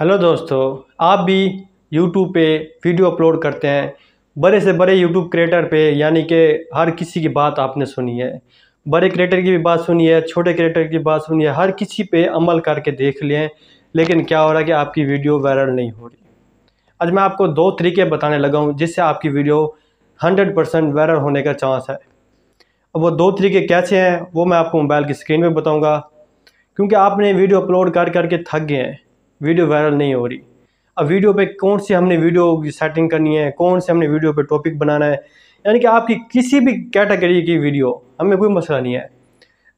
hello दोस्तों आप भी यूट्यूब पे वीडियो अपलोड करते हैं बड़े से बड़े यूट्यूब क्रिएटर पे यानी कि हर किसी की बात आपने सुनी है बड़े क्रिएटर की भी बात सुनी है छोटे क्रिएटर की बात सुनी है हर किसी पे अमल करके देख लिए लेकिन क्या हो रहा है कि आपकी वीडियो वायरल नहीं हो रही आज मैं आपको दो तरीके बताने लगा हूँ जिससे आपकी वीडियो हंड्रेड परसेंट वायरल होने का चांस है अब वो दो तरीके कैसे हैं वो मैं आपको मोबाइल की स्क्रीन पर बताऊँगा क्योंकि आपने वीडियो अपलोड कर करके थक गए हैं वीडियो वायरल नहीं हो रही अब वीडियो पे कौन सी हमने वीडियो की सेटिंग करनी है कौन से हमने वीडियो पे टॉपिक बनाना है यानी कि आपकी किसी भी कैटेगरी की वीडियो हमें कोई मसला नहीं है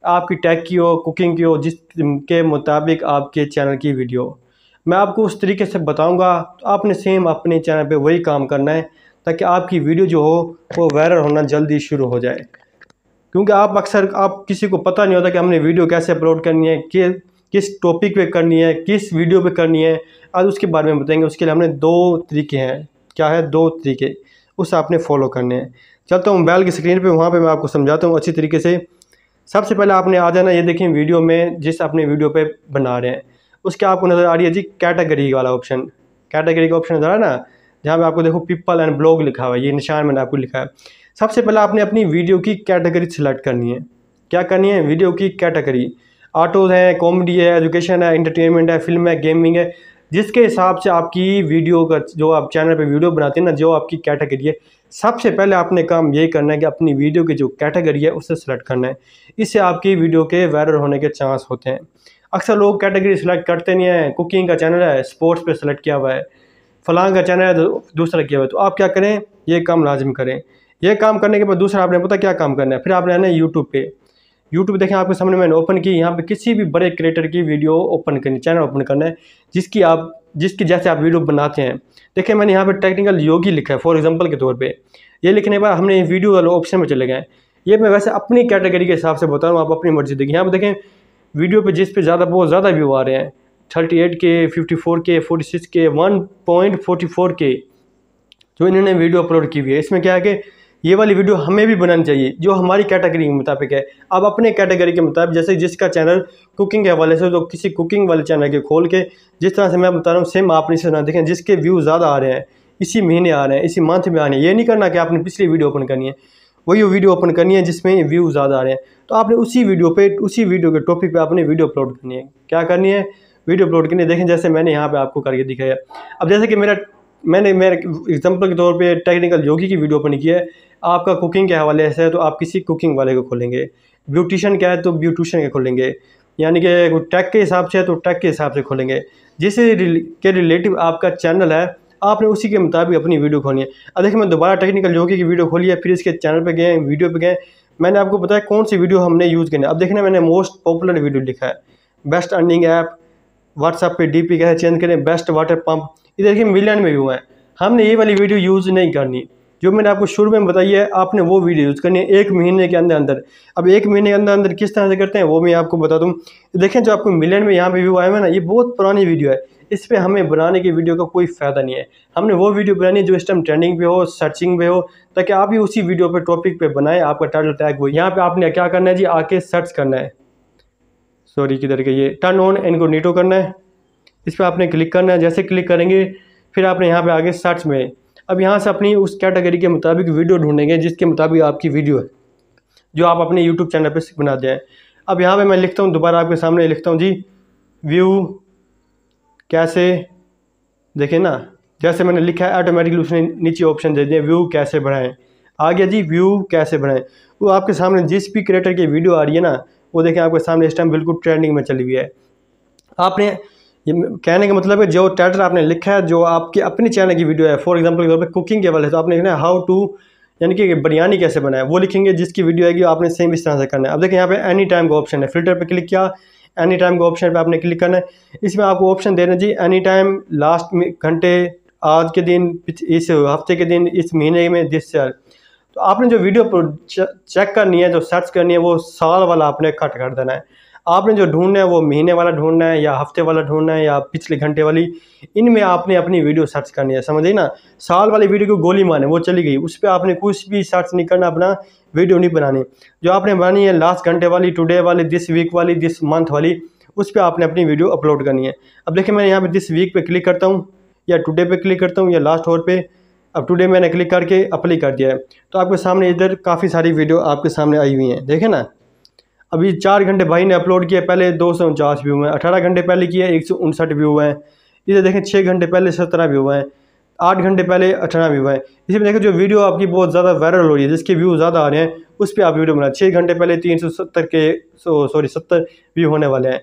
आपकी टैग की हो कुकिंग की हो जिस के मुताबिक आपके चैनल की वीडियो मैं आपको उस तरीके से बताऊंगा तो आपने सेम अपने चैनल पे वही काम करना है ताकि आपकी वीडियो जो हो वो वायरल होना जल्दी शुरू हो जाए क्योंकि आप अक्सर आप किसी को पता नहीं होता कि हमने वीडियो कैसे अपलोड करनी है कि किस टॉपिक पे करनी है किस वीडियो पे करनी है आज उसके बारे में बताएंगे उसके लिए हमने दो तरीके हैं क्या है दो तरीके उस आपने फॉलो करने हैं चलता हूँ मोबाइल की स्क्रीन पे वहाँ पे मैं आपको समझाता हूँ अच्छी तरीके से सबसे पहले आपने आ जाना ये देखें वीडियो में जिस अपने वीडियो पर बना रहे हैं उसके आपको नज़र आ रही है जी कैटेगरी वाला ऑप्शन कैटेगरी का ऑप्शन नज़र आ ना जहाँ पे आपको देखो पीपल एंड ब्लॉग लिखा हुआ है ये निशान मैंने आपको लिखा है सबसे पहले आपने अपनी वीडियो की कैटेगरी सेलेक्ट करनी है क्या करनी है वीडियो की कैटेगरी ऑटोज़ हैं कॉमेडी है एजुकेशन है इंटरटेनमेंट है फिल्म है गेमिंग है जिसके हिसाब से आपकी वीडियो का जो आप चैनल पे वीडियो बनाते हैं ना जो आपकी कैटेगरी है सबसे पहले आपने काम ये करना है कि अपनी वीडियो की जो कैटेगरी है उसे सेलेक्ट करना है इससे आपकी वीडियो के वायरल होने के चांस होते हैं अक्सर लोग कैटेगरी सेलेक्ट करते नहीं हैं कुकिंग का चैनल है स्पोर्ट्स पर सेलेक्ट किया हुआ है फलांग का चैनल है दूसरा किया हुआ है तो आप क्या करें ये काम लाजम करें यह काम करने के बाद दूसरा आपने पता क्या काम करना है फिर आपने आना है यूट्यूब पर यूट्यूब देखें आपके सामने मैंने ओपन की यहाँ पे किसी भी बड़े क्रिएटर की वीडियो ओपन करनी चैनल ओपन करना है जिसकी आप जिसकी जैसे आप वीडियो बनाते हैं देखें मैंने यहाँ पे टेक्निकल योगी लिखा है फॉर एग्जांपल के तौर पे ये लिखने के बाद हमने वीडियो वाले ऑप्शन में चले गए ये मैं वैसे अपनी कैटेगरी के हिसाब से बता रहा हूँ आप अपनी मर्जी देखिए यहाँ पर देखें वीडियो पर जिस पर ज़्यादा बहुत ज़्यादा व्यू आ रहे हैं thirty eight K fifty four K forty six K one point forty four K जो इन्होंने वीडियो अपलोड की हुई है इसमें क्या है कि ये वाली वीडियो हमें भी बनानी चाहिए जो हमारी कैटेगरी के मुताबिक है अब अपने कैटेगरी के मुताबिक जैसे जिसका चैनल कुकिंग के हवाले से तो किसी कुकिंग वाले चैनल के खोल के जिस तरह से मैं बता रहा हूँ सेम आप इसे ना देखें जिसके व्यू ज़्यादा आ रहे हैं इसी महीने आ रहे हैं इसी मंथ में आ रहे हैं ये नहीं करना कि आपने पिछली वीडियो ओपन करनी है वही वीडियो ओपन करनी है जिसमें व्यू ज़्यादा आ रहे हैं तो आपने उसी वीडियो पर उसी वीडियो के टॉपिक पर आपने वीडियो अपलोड करनी है क्या करनी है वीडियो अपलोड करनी है देखें जैसे मैंने यहाँ पर आपको करके दिखाया अब जैसे कि मेरा मैंने मेरे एग्जांपल के तौर पे टेक्निकल योगी की वीडियो अपनी की है आपका कुकिंग के हवाले से है तो आप किसी कुकिंग वाले को खोलेंगे ब्यूटिशन क्या है तो ब्यूटिशन के खोलेंगे यानी कि टैक के हिसाब से है तो टैक के हिसाब से खोलेंगे जिससे के रिलेटिव आपका चैनल है आपने उसी के मुताबिक अपनी वीडियो खोली है अब देखिए मैं दोबारा टेक्निकल योगी की वीडियो खोली है फिर इसके चैनल पर गए वीडियो पर गए मैंने आपको बताया कौन सी वीडियो हमने यूज़ करनी है अब देखना मैंने मोस्ट पॉपुलर वीडियो लिखा है बेस्ट अर्निंग ऐप व्हाट्सएप पे डीपी पी है चेंज करें बेस्ट वाटर पंप ये देखिए मिलियन में व्यू हैं हमने ये वाली वीडियो यूज़ नहीं करनी जो मैंने आपको शुरू में बताई है आपने वो वीडियो यूज़ करनी है एक महीने के अंदर अंदर अब एक महीने के अंदर अंदर किस तरह से करते हैं वो मैं आपको बता दूँ देखें जो आपको मिलियन में यहाँ पे व्यू आया हुआ ना ये बहुत पुरानी वीडियो है इस पर हमें बनाने की वीडियो का कोई फ़ायदा नहीं है हमने वो वीडियो बनानी है जो इस टाइम ट्रेंडिंग पे हो सर्चिंग पे हो ताकि आप भी उसी वीडियो पे टॉपिक पे बनाएं आपका टाइटल टैग हो यहाँ पे आपने क्या करना है जी आके सर्च करना है सॉरी किधर के ये टर्न ऑन इनको नीटो करना है इस पर आपने क्लिक करना है जैसे क्लिक करेंगे फिर आपने यहाँ पे आगे सर्च में अब यहाँ से अपनी उस कैटेगरी के मुताबिक वीडियो ढूंढेंगे जिसके मुताबिक आपकी वीडियो है जो आप अपने यूट्यूब चैनल पर बनाते हैं अब यहाँ पर मैं लिखता हूँ दोबारा आपके सामने लिखता हूँ जी व्यू कैसे देखें ना जैसे मैंने लिखा है ऑटोमेटिकली उसने नीचे ऑप्शन दे दिए व्यू कैसे बढ़ाएं आ गया जी व्यू कैसे बढ़ाएं वो आपके सामने जिस भी क्रिएटर की वीडियो आ रही है ना वो देखें आपके सामने इस टाइम बिल्कुल ट्रेंडिंग में चली हुई है आपने ये कहने का मतलब है जो टाइटल आपने लिखा है जो आपके अपने चैनल की वीडियो है फॉर एग्जाम्पल के तौर पर कुकिंग के वाले है तो आपने लिखना है हाउ टू यानी कि बिरयानी कैसे बनाए वो लिखेंगे जिसकी वीडियो आएगी आपने सेम इस तरह से करना है अब देखिए यहाँ पे एनी टाइम का ऑप्शन है फिल्टर पर क्लिक किया एनी टाइम का ऑप्शन पर आपने क्लिक करना है इसमें आपको ऑप्शन देना जी एनी टाइम लास्ट घंटे आज के दिन इस हफ्ते के दिन इस महीने में दिस साल तो आपने जो वीडियो चेक करनी है जो सर्च करनी है वो साल वाला आपने कट कर देना है आपने जो ढूंढना है वो महीने वाला ढूंढना है या हफ्ते वाला ढूंढना है या पिछले घंटे वाली इनमें आपने अपनी वीडियो सर्च करनी है समझिए ना साल वाली वीडियो को गोली माने वो चली गई उस पर आपने कुछ भी सर्च नहीं करना अपना वीडियो नहीं बनानी जो आपने बनानी है लास्ट घंटे वाली टुडे वाली दिस वीक वाली दिस मंथ वाली उस पर आपने अपनी वीडियो अपलोड करनी है अब देखिए मैं यहाँ पर दिस वीक पर क्लिक करता हूँ या टुडे पर क्लिक करता हूँ या लास्ट और पे अब टुडे मैंने क्लिक करके अप्लाई कर दिया है तो आपके सामने इधर काफ़ी सारी वीडियो आपके सामने आई हुई हैं देखें ना अभी चार घंटे भाई ने अपलोड किया पहले दो सौ उनचास व्यू हैं अठारह घंटे पहले किए एक सौ उनसठ व्यू हैं इसे देखें छः घंटे पहले सत्रह व्यू हैं आठ घंटे पहले अठारह व्यू हैं इसी में देखें जो वीडियो आपकी बहुत ज़्यादा वायरल हो रही है जिसके व्यू ज़्यादा आ रहे हैं उस पर आप वीडियो बनाए छः घंटे पहले तीन सौ सत्तर के सॉरी सत्तर व्यू होने वाले हैं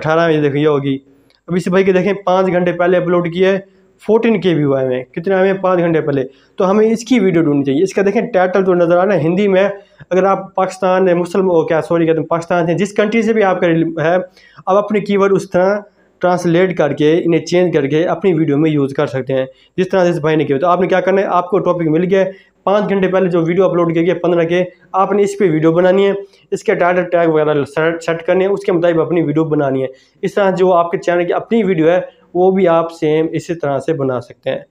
अठारह देखिए होगी अब इसी भाई के देखें पाँच घंटे पहले अपलोड किया है फोर्टीन के व्यू आए हुए हैं कितने आए पाँच घंटे पहले तो हमें इसकी वीडियो ढूंढनी चाहिए इसका देखें टाइटल जो तो नज़र आ रहा है हिंदी में अगर आप पाकिस्तान मुसलम क्या सॉरी कहते हैं पाकिस्तान से जिस कंट्री से भी आपका है आप अपने कीवर्ड उस तरह ट्रांसलेट करके इन्हें चेंज करके अपनी वीडियो में यूज़ कर सकते हैं जिस तरह से इस भाई ने किया तो आपने क्या करना है आपको टॉपिक मिल गया पाँच घंटे पहले जो वीडियो अपलोड किया गया पंद्रह के आपने इस पर वीडियो बनानी है इसके टाइटल टैग वगैरह सेट करने हैं उसके मुताबिक अपनी वीडियो बनानी है इस तरह जो आपके चैनल की अपनी वीडियो है वो भी आप सेम इसी तरह से बना सकते हैं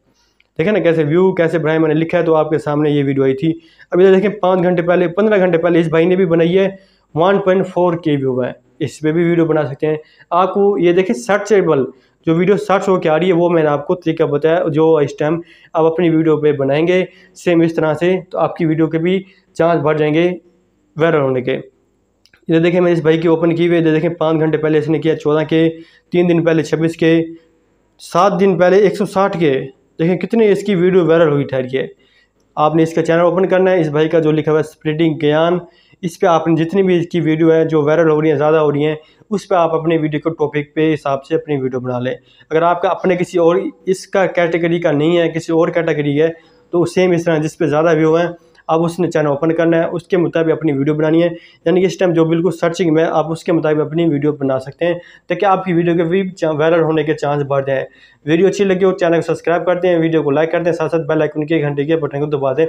देखें ना कैसे व्यू कैसे बनाए मैंने लिखा है तो आपके सामने ये वीडियो आई थी अब इधर देखें पाँच घंटे पहले पंद्रह घंटे पहले इस भाई ने भी बनाई है one point four K view है इस पर भी वीडियो बना सकते हैं आपको ये देखें सर्चेबल जो वीडियो सर्च होकर आ रही है वो मैंने आपको तरीका बताया जो इस टाइम आप अपनी वीडियो पर बनाएंगे सेम इस तरह से तो आपकी वीडियो के भी चांस बढ़ जाएंगे वायरल होने के इधर देखें मैंने इस भाई की ओपन की हुई इधर देखें पाँच घंटे पहले इसने किया चौदह के तीन दिन पहले छब्बीस के सात दिन पहले 160 के देखें कितने इसकी वीडियो वायरल हुई ठहरिए आपने इसका चैनल ओपन करना है इस भाई का जो लिखा हुआ है स्प्रेडिंग ज्ञान इस पर आपने जितनी भी इसकी वीडियो है जो वायरल हो रही है ज़्यादा हो रही हैं उस पर आप अपने वीडियो को टॉपिक पे हिसाब से अपनी वीडियो बना लें अगर आपका अपने किसी और इसका कैटेगरी का नहीं है किसी और कैटेगरी है तो सेम इस तरह जिस पर ज़्यादा व्यू हैं अब उसने चैनल ओपन करना है उसके मुताबिक अपनी वीडियो बनानी है यानी कि इस टाइम जो बिल्कुल सर्चिंग में आप उसके मुताबिक अपनी वीडियो बना सकते हैं ताकि आपकी वीडियो के भी वायरल होने के चांस बढ़ जाए वीडियो अच्छी लगी हो चैनल को सब्सक्राइब करते हैं वीडियो को लाइक करते हैं साथ साथ बेल आइकन के घंटे के बटन को दबा दें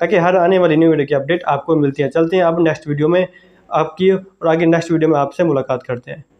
ताकि हर आने वाली न्यू वीडियो की अपडेट आपको मिलती है चलते हैं अब नेक्स्ट वीडियो में आपकी और आगे नेक्स्ट वीडियो में आपसे मुलाकात करते हैं